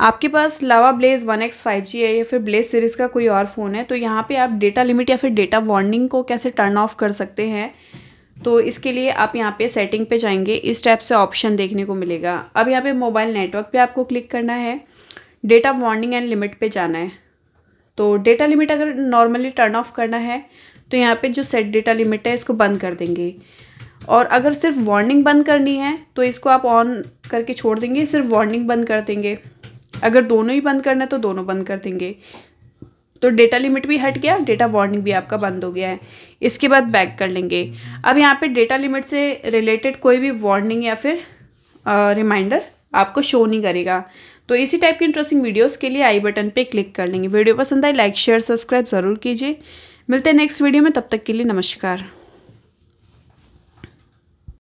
आपके पास Lava Blaze one X five G है या फिर ब्लेज सीरीज़ का कोई और फ़ोन है तो यहाँ पे आप डेटा लिमिट या फिर डेटा वार्निंग को कैसे टर्न ऑफ कर सकते हैं तो इसके लिए आप यहाँ पे सेटिंग पे जाएंगे इस टाइप से ऑप्शन देखने को मिलेगा अब यहाँ पे मोबाइल नेटवर्क पे आपको क्लिक करना है डेटा वार्निंग एंड लिमिट पे जाना है तो डेटा लिमिट अगर नॉर्मली टर्न ऑफ करना है तो यहाँ पे जो सेट डेटा लिमिट है इसको बंद कर देंगे और अगर सिर्फ वार्निंग बंद करनी है तो इसको आप ऑन करके छोड़ देंगे सिर्फ वार्निंग बंद कर देंगे अगर दोनों ही बंद करना है तो दोनों बंद कर देंगे तो डेटा लिमिट भी हट गया डेटा वार्निंग भी आपका बंद हो गया है इसके बाद बैक कर लेंगे अब यहाँ पे डेटा लिमिट से रिलेटेड कोई भी वार्निंग या फिर रिमाइंडर आपको शो नहीं करेगा तो इसी टाइप की इंटरेस्टिंग वीडियोस के लिए आई बटन पे क्लिक कर लेंगे वीडियो पसंद आए लाइक शेयर सब्सक्राइब ज़रूर कीजिए मिलते हैं नेक्स्ट वीडियो में तब तक के लिए नमस्कार